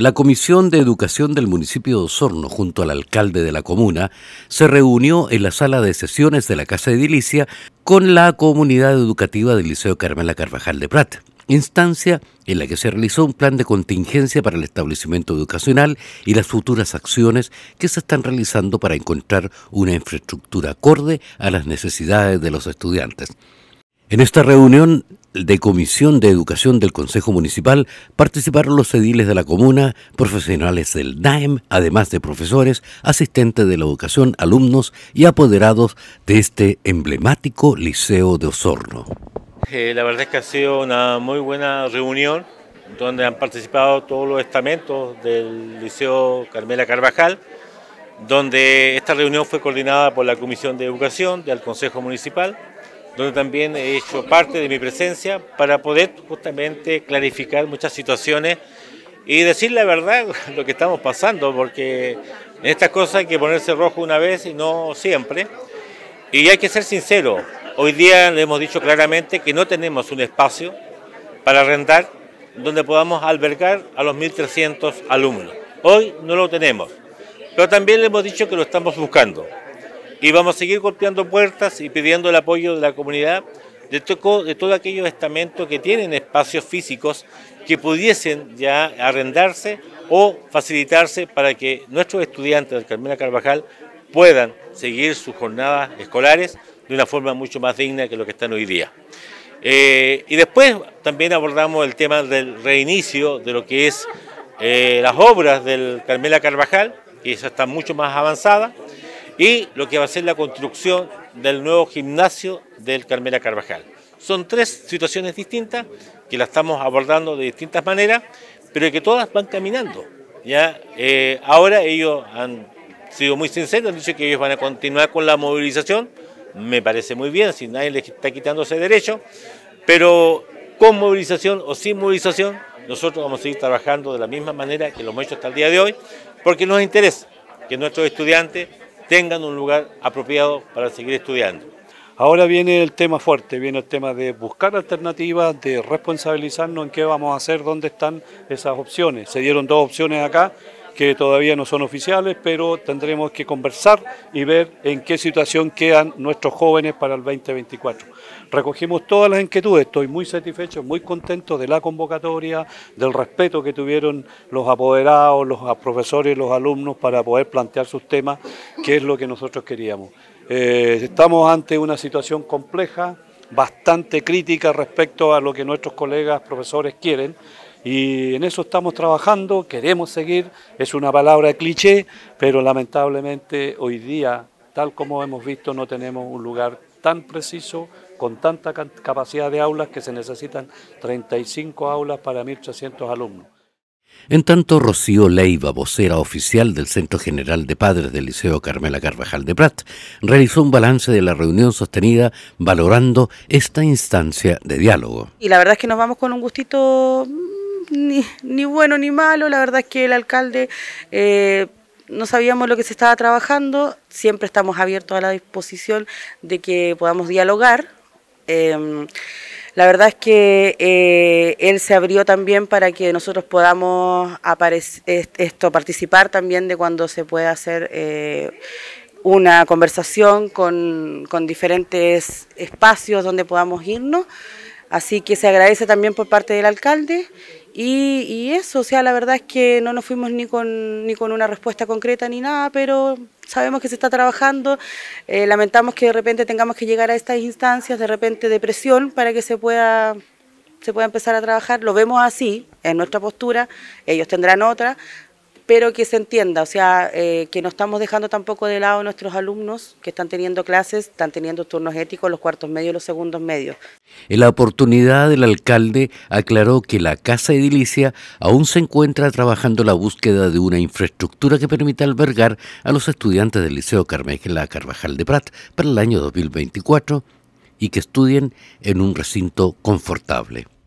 La Comisión de Educación del municipio de Osorno, junto al alcalde de la comuna, se reunió en la sala de sesiones de la Casa de Edilicia con la comunidad educativa del Liceo Carmela Carvajal de Prat, instancia en la que se realizó un plan de contingencia para el establecimiento educacional y las futuras acciones que se están realizando para encontrar una infraestructura acorde a las necesidades de los estudiantes. En esta reunión de Comisión de Educación del Consejo Municipal participaron los ediles de la comuna, profesionales del DAEM, además de profesores, asistentes de la educación, alumnos y apoderados de este emblemático Liceo de Osorno. Eh, la verdad es que ha sido una muy buena reunión donde han participado todos los estamentos del Liceo Carmela Carvajal, donde esta reunión fue coordinada por la Comisión de Educación del Consejo Municipal, donde también he hecho parte de mi presencia para poder justamente clarificar muchas situaciones y decir la verdad lo que estamos pasando, porque en estas cosas hay que ponerse rojo una vez y no siempre. Y hay que ser sincero, hoy día le hemos dicho claramente que no tenemos un espacio para arrendar donde podamos albergar a los 1.300 alumnos. Hoy no lo tenemos, pero también le hemos dicho que lo estamos buscando. Y vamos a seguir golpeando puertas y pidiendo el apoyo de la comunidad, de, todos aquellos estamentos que tienen espacios físicos que pudiesen ya arrendarse o facilitarse para que nuestros estudiantes del Carmela Carvajal puedan seguir sus jornadas escolares de una forma mucho más digna que lo que están hoy día. Eh, y después también abordamos el tema del reinicio de lo que es eh, las obras del Carmela Carvajal, que ya está mucho más avanzada y lo que va a ser la construcción del nuevo gimnasio del Carmela Carvajal. Son tres situaciones distintas que las estamos abordando de distintas maneras, pero que todas van caminando. ¿ya? Eh, ahora ellos han sido muy sinceros, han dicho que ellos van a continuar con la movilización. Me parece muy bien, si nadie les está quitando ese derecho, pero con movilización o sin movilización, nosotros vamos a seguir trabajando de la misma manera que lo hemos hecho hasta el día de hoy, porque nos interesa que nuestros estudiantes tengan un lugar apropiado para seguir estudiando. Ahora viene el tema fuerte, viene el tema de buscar alternativas, de responsabilizarnos en qué vamos a hacer, dónde están esas opciones. Se dieron dos opciones acá, que todavía no son oficiales, pero tendremos que conversar y ver en qué situación quedan nuestros jóvenes para el 2024. Recogimos todas las inquietudes, estoy muy satisfecho, muy contento de la convocatoria, del respeto que tuvieron los apoderados, los profesores, los alumnos para poder plantear sus temas, que es lo que nosotros queríamos. Eh, estamos ante una situación compleja, bastante crítica respecto a lo que nuestros colegas profesores quieren y en eso estamos trabajando, queremos seguir, es una palabra de cliché, pero lamentablemente hoy día, tal como hemos visto, no tenemos un lugar tan preciso, con tanta capacidad de aulas que se necesitan 35 aulas para 1.300 alumnos. En tanto, Rocío Leiva, vocera oficial del Centro General de Padres del Liceo Carmela Carvajal de Prat, realizó un balance de la reunión sostenida valorando esta instancia de diálogo. Y la verdad es que nos vamos con un gustito ni, ni bueno ni malo, la verdad es que el alcalde... Eh, no sabíamos lo que se estaba trabajando, siempre estamos abiertos a la disposición de que podamos dialogar. Em, la verdad es que eh, él se abrió también para que nosotros podamos esto, participar también de cuando se pueda hacer eh, una conversación con diferentes espacios donde podamos irnos. Así que se agradece también por parte del alcalde y, eso, o sea, la verdad es que no nos fuimos ni con, ni con una respuesta concreta ni nada, pero sabemos que se está trabajando, eh, lamentamos que de repente tengamos que llegar a estas instancias, de repente de presión, para que se pueda, se pueda empezar a trabajar, lo vemos así, en nuestra postura, ellos tendrán otra, pero que se entienda, o sea, eh, que no estamos dejando tampoco de lado a nuestros alumnos que están teniendo clases, están teniendo turnos éticos, los cuartos medios y los segundos medios. En la oportunidad, el alcalde aclaró que la Casa Edilicia aún se encuentra trabajando la búsqueda de una infraestructura que permita albergar a los estudiantes del Liceo la Carvajal de Prat para el año 2024 y que estudien en un recinto confortable.